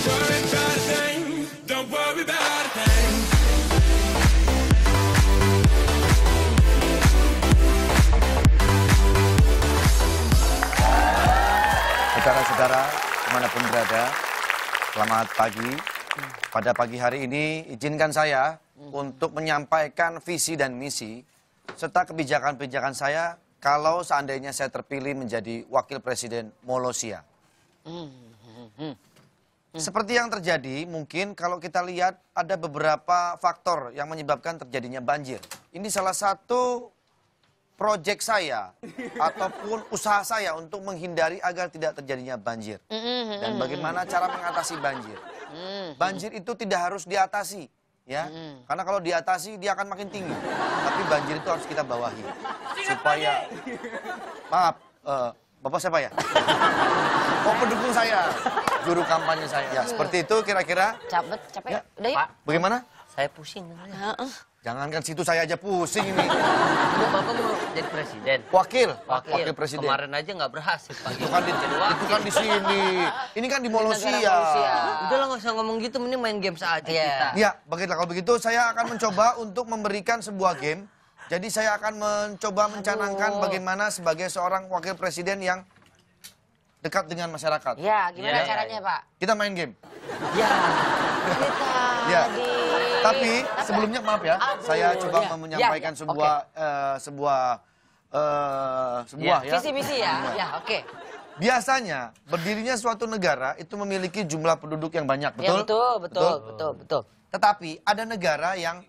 Saudara-saudara, kemanapun berada, selamat pagi. Pada pagi hari ini, izinkan saya untuk menyampaikan visi dan misi, serta kebijakan-kebijakan saya kalau seandainya saya terpilih menjadi Wakil Presiden Molosia. Hmm, hmm, hmm, Hmm. Seperti yang terjadi mungkin kalau kita lihat ada beberapa faktor yang menyebabkan terjadinya banjir. Ini salah satu proyek saya ataupun usaha saya untuk menghindari agar tidak terjadinya banjir. Hmm, hmm, Dan bagaimana cara mengatasi banjir. Banjir itu tidak harus diatasi ya. Karena kalau diatasi dia akan makin tinggi. Tapi banjir itu harus kita bawahi supaya maaf uh, Bapak siapa ya? Kok oh, pendukung saya? juru kampanye saya. Ya, seperti itu kira-kira. Capek, capek. Ya. Udah yuk. Bagaimana? Saya pusing. jangan Jangankan situ saya aja pusing ini. bapak mau jadi presiden? Wakil. Wakil, Wakil presiden. Kemarin aja nggak berhasil. Pak. Itu kan di, itu kan di sini. Ini kan di Molosia. Udah lah nggak usah ngomong gitu, mending main game saja yeah. kita. ya baiklah kalau begitu saya akan mencoba untuk memberikan sebuah game. Jadi saya akan mencoba mencanangkan Aduh. bagaimana sebagai seorang wakil presiden yang dekat dengan masyarakat. Ya, gimana ya. caranya, Pak? Kita main game. Ya. Kita ya. Di... Tapi sebelumnya maaf ya, Aduh, saya coba ya. menyampaikan ya, ya. sebuah okay. uh, eh, sebuah uh, sebuah ya, ya. Visi-visi ya. ya. Ya, oke. Okay. Biasanya berdirinya suatu negara itu memiliki jumlah penduduk yang banyak, ya, betul? Ya, betul, betul, betul, betul, betul. Tetapi ada negara yang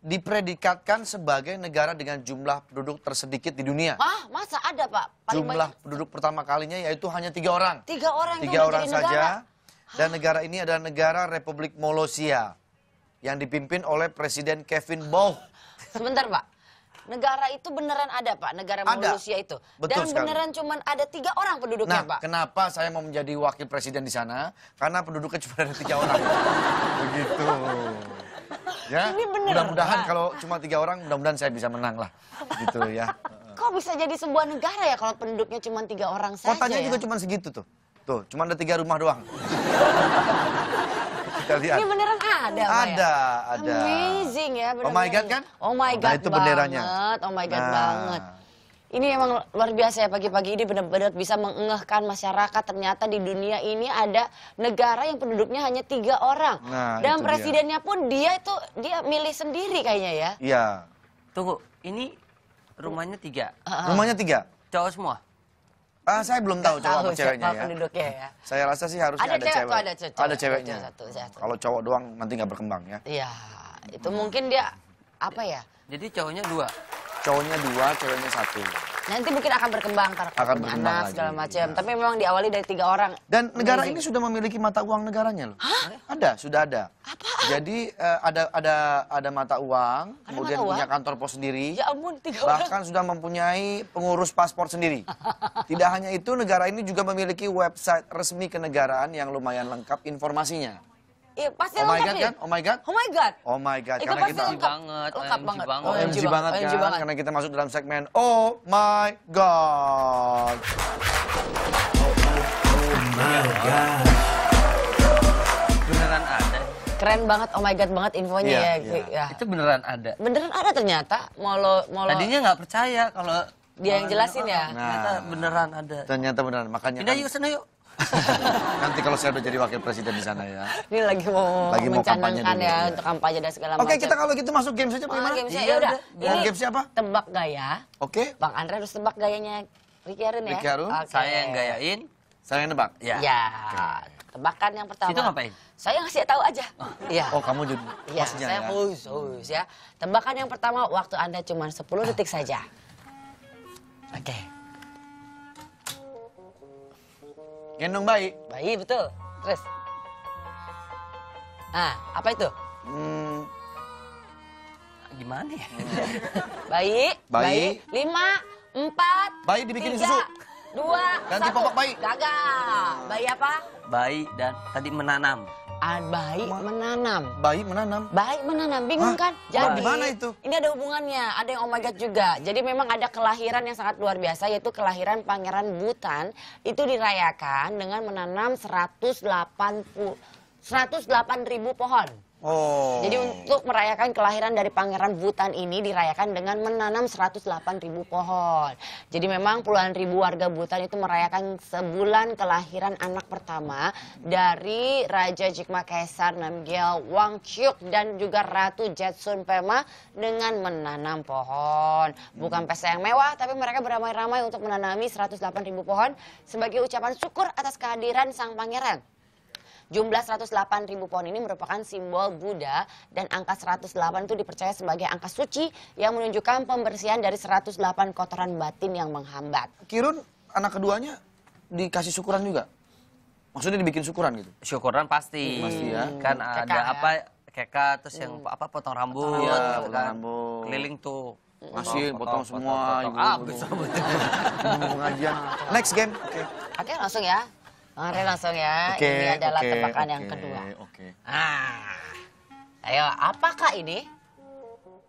dipredikatkan sebagai negara dengan jumlah penduduk tersedikit di dunia. Ah, masa ada pak? Paling jumlah banyak... penduduk pertama kalinya yaitu hanya tiga orang. Tiga orang. Tiga orang saja. Negara. Ah. Dan negara ini adalah negara Republik Molosia yang dipimpin oleh Presiden Kevin Bow Sebentar pak, negara itu beneran ada pak, negara ada. Molosia itu. Betul Dan sekali. beneran cuma ada tiga orang penduduknya nah, pak. kenapa saya mau menjadi wakil presiden di sana? Karena penduduknya cuma ada tiga orang. Begitu. Ya. Ini bener. Mudah-mudahan ah. kalau cuma tiga orang, mudah-mudahan saya bisa menang lah. Gitu ya. Kok bisa jadi sebuah negara ya kalau penduduknya cuma tiga orang saja Kotanya ya? juga cuma segitu tuh. Tuh, cuma ada tiga rumah doang. Kita lihat. Ini beneran ada, ya? Ada, ya? ada. Amazing ya, Oh my God kan? Oh my nah, God nah, itu banget. benderanya. Oh my God nah. banget. Ini emang luar biasa ya pagi-pagi ini benar-benar bisa mengengahkan masyarakat. Ternyata di dunia ini ada negara yang penduduknya hanya tiga orang. Nah, Dan presidennya dia. pun dia itu dia milih sendiri kayaknya ya. Iya. Tunggu, ini rumahnya tiga. rumahnya tiga? Cowok semua? Ah, saya belum tahu cowok tahu, ceweknya ya. penduduknya ya. Saya rasa sih harusnya ada, ada cewek. Ada, cewek. ada ceweknya. Satu, satu. Kalau cowok doang nanti nggak berkembang ya. Iya, itu mungkin dia apa ya? Jadi cowoknya dua cowoknya dua, ceweknya satu. Nanti mungkin akan berkembang karena akan berkembang anak segala macam. Ya. Tapi memang diawali dari tiga orang. Dan negara Amazing. ini sudah memiliki mata uang negaranya loh. Hah? Ada, sudah ada. Apa? Jadi uh, ada ada ada mata uang, ada kemudian mata uang? punya kantor pos sendiri. Ya ampun, tiga orang. Bahkan sudah mempunyai pengurus paspor sendiri. Tidak hanya itu, negara ini juga memiliki website resmi kenegaraan yang lumayan lengkap informasinya. Iya, pasti oh lengkap my God, kan? Oh my God. Oh my God. Oh my God. Itu karena pasti kita... lengkap. banget. Lengkap banget. banget. Oh, OMG banget OMG kan? Banget. Karena kita masuk dalam segmen Oh my God. Oh my God. Beneran ada. Keren banget, oh my god banget infonya yeah, ya. Yeah. ya. Itu beneran ada. Beneran ada ternyata. Mau lo, mau lo... Tadinya nggak percaya kalau dia yang jelasin ya. Oh, nah, ternyata beneran ada. Ternyata beneran. Makanya. Pindah kan yuk sana yuk. Nanti kalau saya udah jadi wakil presiden di sana ya. Ini lagi mau lagi mau kampanye dulu, ya, ya, untuk kampanye dan segala macam. Oke, kita kalau gitu masuk game saja oh, bagaimana? Game iya, ya, ya udah. Mau game siapa? Tebak gaya. Oke. Bang Andre harus tebak gayanya Ricky Harun ya. Ricky Harun. Saya yang gayain. Saya yang nebak. Ya. ya. Tebakan yang pertama. Itu ngapain? Saya ngasih tahu aja. Oh. Iya. Oh, kamu jadi Iya, saya khusus ya? khusus ya. Tebakan yang pertama waktu Anda cuma 10 detik saja. Oke. Okay. Gendong bayi. Bayi betul. Terus. Nah, apa itu? Hmm. Gimana ya? bayi. Bayi. Lima, empat. Bayi dibikin tiga, susu. Dua, Ganti satu. popok bayi. Gagal. Bayi apa? Bayi dan tadi menanam bayi menanam. Bayi menanam. Bayi menanam. Bingung Hah? kan? Jadi mana itu? Ini ada hubungannya. Ada yang oh my juga. Jadi memang ada kelahiran yang sangat luar biasa yaitu kelahiran Pangeran Butan itu dirayakan dengan menanam 180 108 ribu pohon. Oh. Jadi untuk merayakan kelahiran dari Pangeran Butan ini dirayakan dengan menanam 108 ribu pohon. Jadi memang puluhan ribu warga Butan itu merayakan sebulan kelahiran anak pertama dari Raja Jikma Kaisar Namgyal Wangchuk dan juga Ratu Jetsun Pema dengan menanam pohon. Bukan pesta yang mewah, tapi mereka beramai-ramai untuk menanami 108 ribu pohon sebagai ucapan syukur atas kehadiran sang pangeran. Jumlah 108 ribu pohon ini merupakan simbol Buddha dan angka 108 itu dipercaya sebagai angka suci yang menunjukkan pembersihan dari 108 kotoran batin yang menghambat. Kirun anak keduanya dikasih syukuran juga? Maksudnya dibikin syukuran gitu? Syukuran pasti. Hmm. ya. Kan ada Keka, ya. apa ya? keka terus hmm. yang apa potong rambut, potong rambut, ya, potong kan. rambut. keliling tuh. Masih potong, potong, potong semua. Potong, potong. Ibu, ah, bisa, ibu. Next game. Oke, okay. okay, langsung ya. Mari langsung ya. Okay, ini adalah okay, tebakan okay, yang kedua. Oke. Okay. Ah. Ayo, apakah ini?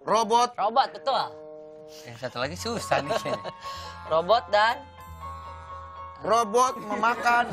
Robot. Robot, betul. Yang eh, satu lagi susah nih. Robot dan robot memakan.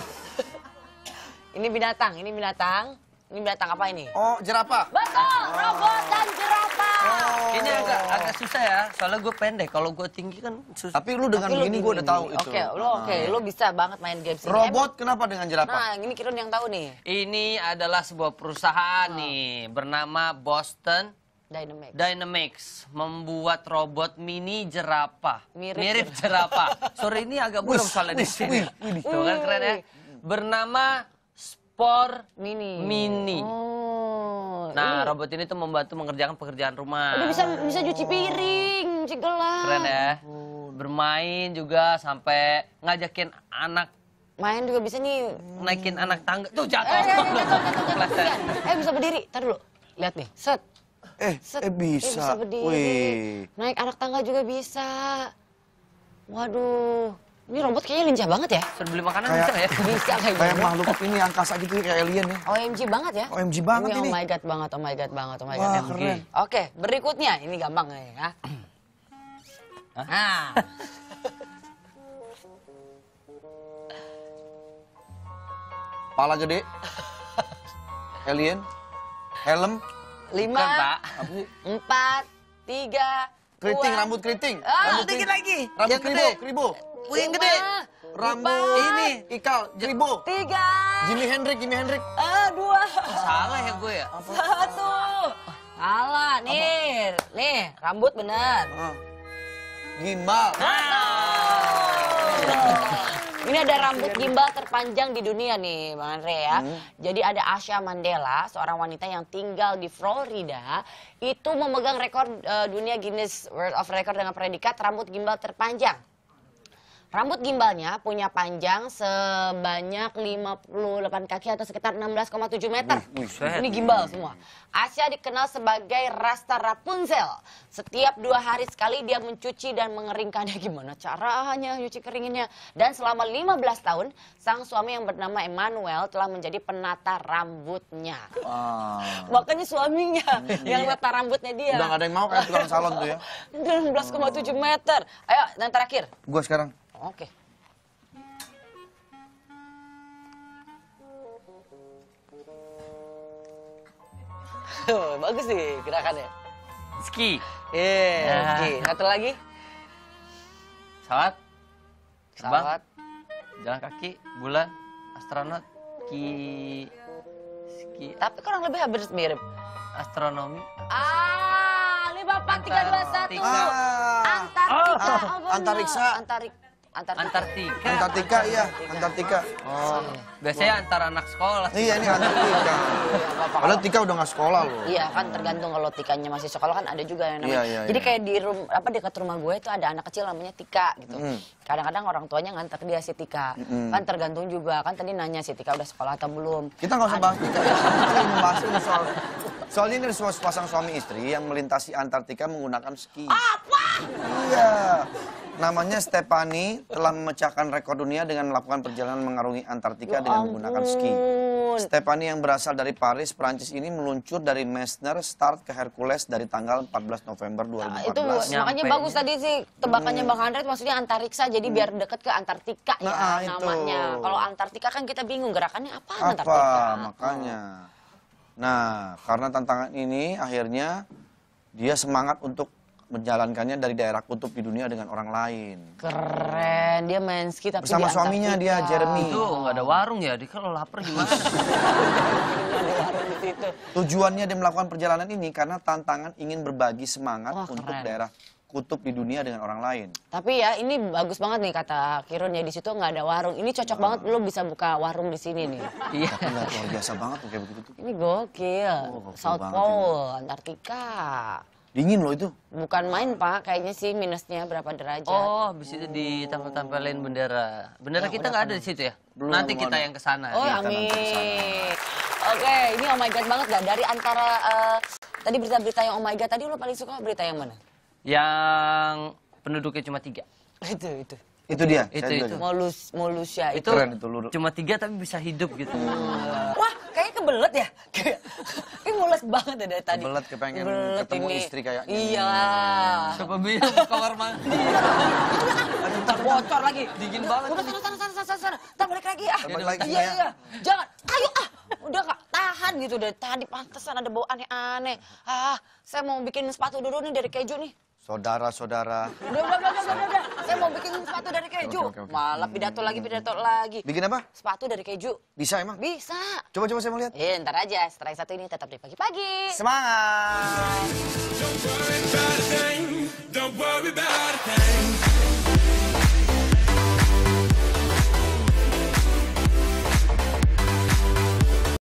ini binatang, ini binatang. Ini binatang apa ini? Oh, jerapah. Betul, robot dan jerapah. Oh. Ini agak agak susah ya, soalnya gue pendek. Kalau gue tinggi kan susah. Tapi lu dengan Tapi gini gue udah tahu itu. Oke, okay, lu oke, okay. Nah. lu bisa banget main game. Robot kenapa dengan jerapah? Nah, ini Kirun yang tahu nih. Ini adalah sebuah perusahaan oh. nih bernama Boston Dynamics. Dynamics membuat robot mini jerapah. Mirip, Mirip jerapah. Sore ini agak burung soalnya di sini. Tuh kan keren ya. Bernama Spor Mini. Mini. Oh. Nah, ini... Iya. robot ini tuh membantu mengerjakan pekerjaan rumah. Udah bisa oh. bisa cuci oh. piring, cuci gelas. Keren ya. Bermain juga sampai ngajakin anak main juga bisa nih naikin anak tangga tuh jatuh. Eh, ya, jatuh, jatuh, jatuh. eh bisa berdiri. taruh dulu. Lihat nih. Set. Eh, Set. eh bisa. Eh, bisa Wih. Naik anak tangga juga bisa. Waduh. Ini robot kayaknya lincah banget ya. Sudah beli makanan kayak, bisa ya? Bisa kayak Kayak makhluk ini angkasa gitu kayak alien ya. OMG oh, banget ya? OMG oh, banget ini. Oh my god banget, oh my god banget, oh my god. Wah, keren. Oke, berikutnya ini gampang ya. Nah. Pala gede. Alien. Helm. Lima. Bukan, Pak. Empat. Tiga. Keriting, rambut keriting. Oh, rambut dikit lagi. Rambut kribo, kribo. Wih, yang gede. Rambo ini, Ikal, Jeribo. Tiga. Jimi Hendrix, Jimi Hendrix. eh dua. Oh, salah ya gue ya? Satu. Salah, nih. Apa? Nih, rambut bener. Ah. Gimbal. Ini ada rambut gimbal terpanjang di dunia nih, Bang Andre ya. Hmm. Jadi ada Asia Mandela, seorang wanita yang tinggal di Florida, itu memegang rekor uh, dunia Guinness World of Record dengan predikat rambut gimbal terpanjang. Rambut gimbalnya punya panjang sebanyak 58 kaki atau sekitar 16,7 meter. Buset. Ini gimbal semua. Asia dikenal sebagai Rasta Rapunzel. Setiap dua hari sekali dia mencuci dan mengeringkannya. Gimana caranya nyuci keringinnya? Dan selama 15 tahun, sang suami yang bernama Emmanuel telah menjadi penata rambutnya. Oh. Makanya suaminya hmm. yang letak rambutnya dia. Udah gak ada yang mau kan tukang salon tuh ya. 16,7 meter. Ayo, yang terakhir. Gue sekarang. Oke. Bagus sih gerakannya. Ski. Iya, yeah, ya. ski. Satu lagi. Salat. Salat. Jalan kaki, bulan, astronot, ki ski. Tapi kurang lebih hampir mirip. Astronomi. Ah, 5 4 3 2 1. Antariksa. antariksa. Ah. antariksa. Antartika. Antartika. Antartika iya, Antartika. Oh. Biasanya wow. antara anak sekolah. Iya, ini Antartika. Kalau iya, Tika udah nggak sekolah loh. Iya, kan tergantung kalau Tikanya masih sekolah kan ada juga yang namanya. Iya, iya, Jadi iya. kayak di rum apa dekat rumah gue itu ada anak kecil namanya Tika gitu. Hmm. Kadang-kadang mm. orang tuanya ngantar dia si Tika. Mm. Kan tergantung juga. Kan tadi nanya si Tika udah sekolah atau belum. Kita nggak usah kan. bahas Tika. Ya. Kita bahas ini soal Soalnya ini sebuah sepasang suami istri yang melintasi Antartika menggunakan ski. Apa? Iya. Namanya Stepani telah memecahkan rekor dunia dengan melakukan perjalanan mengarungi Antartika ya dengan menggunakan ski. Stepani yang berasal dari Paris, Prancis ini meluncur dari Messner start ke Hercules dari tanggal 14 November 2014. Nah, itu makanya Nyampe. bagus tadi sih tebakannya hmm. Bang Andre maksudnya antariksa jadi hmm. biar deket ke Antartika ya nah, ya namanya. Kalau Antartika kan kita bingung gerakannya apa, apa? Antartika. makanya. Hmm. Nah, karena tantangan ini akhirnya dia semangat untuk menjalankannya dari daerah kutub di dunia dengan orang lain. Keren, dia main ski tapi Bersama suaminya dia, Jeremy. Itu nggak ada warung ya, dia kalau lapar gimana? Tujuannya dia melakukan perjalanan ini karena tantangan ingin berbagi semangat Wah, untuk keren. daerah kutub di dunia dengan orang lain. Tapi ya ini bagus banget nih kata Kirun ya di situ nggak ada warung. Ini cocok nah. banget lo bisa buka warung di sini nih. Iya. luar biasa banget kayak begitu tuh. Ini gokil. Oh, gokil South ya. Pole, Antartika. Dingin loh itu. Bukan main pak, kayaknya sih minusnya berapa derajat. Oh, habis itu ditampil-tampilin bendera. Bendera ya, kita nggak ada di situ ya? Belum, Nanti kita ada. yang ke sana. Oh, ya, amin. Oke, okay, ini oh my god banget gak? Dari antara uh, tadi berita-berita yang oh my god, tadi lo paling suka berita yang mana? Yang penduduknya cuma tiga. itu, itu. Itu dia. Itu itu. Molus Molusia itu. Keren itu Cuma tiga tapi bisa hidup gitu. Wah, kayaknya kebelet ya. mulet banget dari tadi. Mulet kepengen Belet ketemu ini. istri kayak. Iya. Siapa bilang kamar mandi. Ntar bocor lagi. Dingin banget. Udah sana sana sana sana sana. Entar balik lagi ah. Iya iya. Jangan. Ayo ah. Udah Kak, tahan gitu dari tadi pantesan ada bau aneh-aneh. Ah, saya mau bikin sepatu dulu nih dari keju nih. Saudara-saudara. udah, udah, udah, udah, udah sepatu dari keju. Okay, okay, okay. Malah pidato lagi, pidato lagi. Bikin apa? Sepatu dari keju. Bisa emang? Bisa. Coba-coba saya mau lihat. Iya, ntar aja. Setelah satu ini tetap di pagi-pagi. Semangat! Don't worry about a thing. Don't worry about a thing.